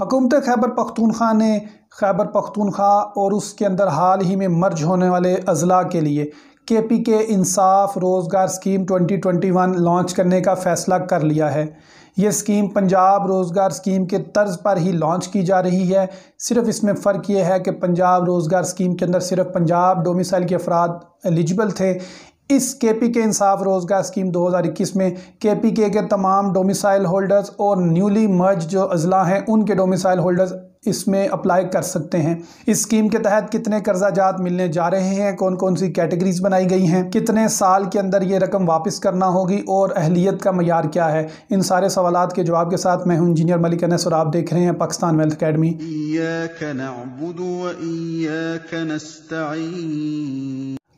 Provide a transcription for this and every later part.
हुकूमत खैबर पख्तूनख्वा ने खैबर पख्तूनख्वा और उसके अंदर हाल ही में मर्ज होने वाले अजला के लिए के पी के इंसाफ रोज़गार स्कीम 2021 लॉन्च करने का फ़ैसला कर लिया है ये स्कीम पंजाब रोज़गार स्कीम के तर्ज पर ही लॉन्च की जा रही है सिर्फ इसमें फ़र्क ये है कि पंजाब रोज़गार स्कीम के अंदर सिर्फ पंजाब डोमिसाइल के अफराद एलिजिबल थे इस के पी के इंसाफ रोज़गार स्कीम 2021 में के पी के के तमाम डोमिसाइल होल्डर्स और न्यूली मर्ज जो अजला हैं उनके डोमिसाइल होल्डर्स इसमें अप्लाई कर सकते हैं इस स्कीम के तहत कितने कर्जा जात मिलने जा रहे हैं कौन कौन सी कैटेगरीज बनाई गई हैं कितने साल के अंदर ये रकम वापस करना होगी और अहलियत का मैार क्या है इन सारे सवाल के जवाब के साथ मैं हूं इंजीनियर मलिक अनस और आप देख रहे हैं पाकिस्तान वेल्थ अकेडमी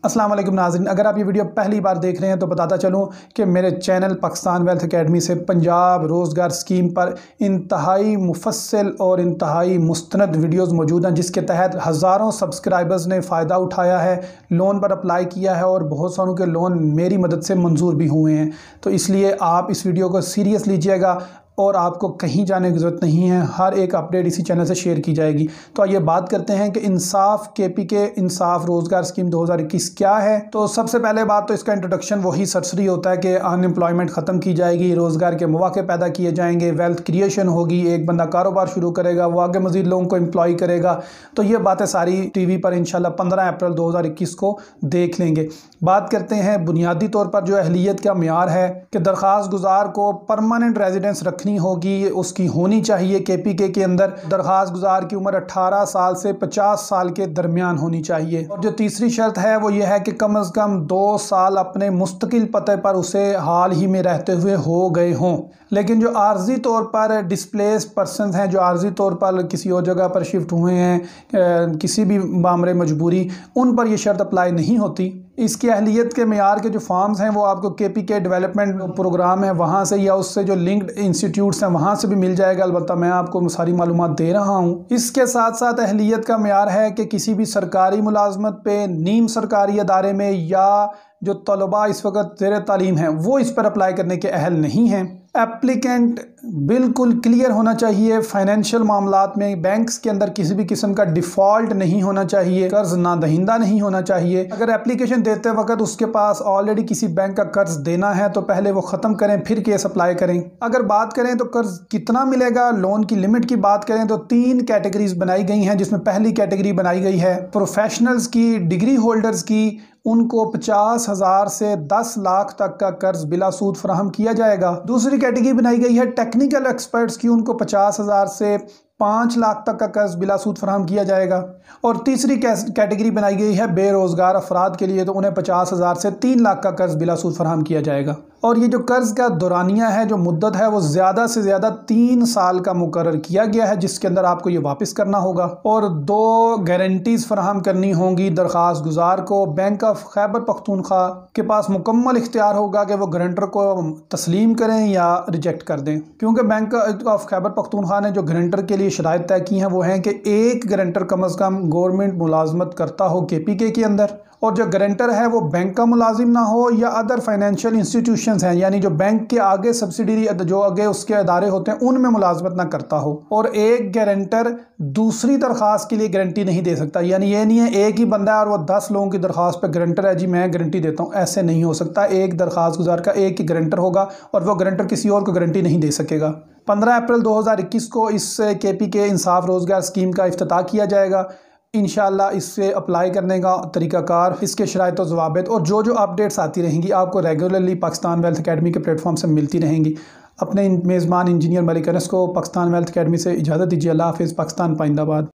असलम नाजरन अगर आप ये वीडियो पहली बार देख रहे हैं तो बताता चलूँ कि मेरे चैनल पाकिस्तान वेल्थ अकेडमी से पंजाब रोज़गार स्कीम पर इंतहाई मुफसल और इंतहाई मुस्ंद वीडियोज़ मौजूद हैं जिसके तहत हज़ारों सब्सक्राइबर्स ने फ़ायदा उठाया है लोन पर अप्लाई किया है और बहुत सारों के लोन मेरी मदद से मंजूर भी हुए हैं तो इसलिए आप इस वीडियो को सीरियस लीजिएगा और आपको कहीं जाने की ज़रूरत नहीं है हर एक अपडेट इसी चैनल से शेयर की जाएगी तो आइए बात करते हैं कि इंसाफ के पी के इंसाफ रोज़गार स्कीम 2021 क्या है तो सबसे पहले बात तो इसका इंट्रोडक्शन वही सरसरी होता है कि अनएम्प्लॉयमेंट ख़त्म की जाएगी रोज़गार के मौाक़े पैदा किए जाएंगे वेल्थ क्रिएशन होगी एक बंदा कारोबार शुरू करेगा वो आगे मज़ीद लोगों को एम्प्लॉय करेगा तो ये बातें सारी टी वी पर इन पंद्रह अप्रैल दो को देख लेंगे बात करते हैं बुनियादी तौर पर जो अहलीत का मैार है कि दरख्वास गुजार को परमानेंट रेजिडेंस रख रखनी होगी उसकी होनी चाहिए के पी के के अंदर दरख्वास गुजार की उम्र अट्ठारह साल से पचास साल के दरमियान होनी चाहिए और जो तीसरी शर्त है वो ये है कि कम अज़ कम दो साल अपने मुस्तकिल पते पर उसे हाल ही में रहते हुए हो गए हों लेकिन जो आर्जी तौर पर डिसप्लेस पर्सन हैं जो आर्जी तौर पर किसी और जगह पर शिफ्ट हुए हैं किसी भी मामले मजबूरी उन पर यह शर्त अप्लाई नहीं होती इसकी अहलियत के मैार के जो फॉर्म्स हैं वो आपको के पी के डेवलपमेंट प्रोग्राम है वहाँ से या उससे जो लिंक्ड इंस्टीट्यूट्स हैं वहाँ से भी मिल जाएगा अलबत् मैं आपको सारी मालूम दे रहा हूँ इसके साथ साथ अहलीत का मैार है कि किसी भी सरकारी मुलाजमत पे नीम सरकारी अदारे में या जो तलबा इस वक्त ज़ेर तालीम हैं वो इस पर अप्लाई करने के अहल नहीं हैं एप्लीकेंट बिल्कुल क्लियर होना चाहिए फाइनेंशियल मामला में बैंक्स के अंदर किसी भी किस्म का डिफ़ॉल्ट नहीं होना चाहिए कर्ज ना दहिंदा नहीं होना चाहिए अगर एप्लीकेशन देते वक्त उसके पास ऑलरेडी किसी बैंक का कर्ज देना है तो पहले वो ख़त्म करें फिर केस अप्लाई करें अगर बात करें तो कर्ज कितना मिलेगा लोन की लिमिट की बात करें तो तीन कैटेगरीज बनाई गई हैं जिसमें पहली कैटेगरी बनाई गई है प्रोफेशनल्स की डिग्री होल्डर्स की उनको पचास हज़ार से दस लाख तक का कर्ज बिला सूद फ्राहम किया जाएगा दूसरी कैटेगरी बनाई गई है टेक्निकल एक्सपर्ट्स की उनको पचास हज़ार से पाँच लाख तक का कर्ज बिला सूद फ्राहम किया जाएगा और तीसरी कैटेगरी बनाई गई है बेरोज़गार अफराद के लिए तो उन्हें पचास हज़ार से तीन लाख का कर्ज बिला सूद फ्राहम किया जाएगा और ये जो कर्ज़ का दौरानिया है जो मुद्दत है वो ज़्यादा से ज़्यादा तीन साल का मुकर किया गया है जिसके अंदर आपको ये वापस करना होगा और दो गारंटीज़ फराहम करनी होंगी दरख्वास्त गुजार को बैंक ऑफ खैबर पख्तूनख्वा के पास मुकम्मल इख्तियार होगा कि वो गारंटर को तस्लीम करें या रिजेक्ट कर दें क्योंकि बैंक ऑफ खैबर पख्तूनख्वा ने जो गारंटर के लिए शराय तय की हैं वो हैं कि एक गारंटर कम अज़ कम गवर्नमेंट मुलाजमत करता हो के पी के अंदर और जो गारंटर है वो बैंक का मुलाजिम ना हो या अदर फाइनेंशियल इंस्टीट्यूशन इंस्टीट्यूशन हैं यानी जो बैंक के आगे सब्सिडी जो आगे उसके अदारे होते हैं उनमें मुलाजमत ना करता हो और एक गारंटर दूसरी दरख्वास्त के लिए गारंटी नहीं दे सकता यानी ये नहीं है एक ही बंदा है और वह दस लोगों की दरख्वास्त पर गारंटर है जी मैं गारंटी देता हूँ ऐसे नहीं हो सकता एक दरख्वास्त गुजार का एक ही गारंटर होगा और वह गारंटर किसी और को गारंटी नहीं दे सकेगा 15 अप्रैल 2021 को इस के पी के इंसाफ रोज़गार स्कीम का अफ्ताह किया जाएगा इन इससे अप्लाई करने का तरीकाकार इसके शरात तो और जवाब और जो जो अपडेट्स आती रहेंगी आपको रेगुलरली पाकिस्तान वेल्थ अकेडमी के प्लेटफॉर्म से मिलती रहेंगी अपने मेज़बान इंजीनियर मलिक अनस को पाकिस्तान वेल्थ अकेडमी से इजाज़त दीजिए अल्लाह हाफिज़ पाकिस्तान पाइंदाबाद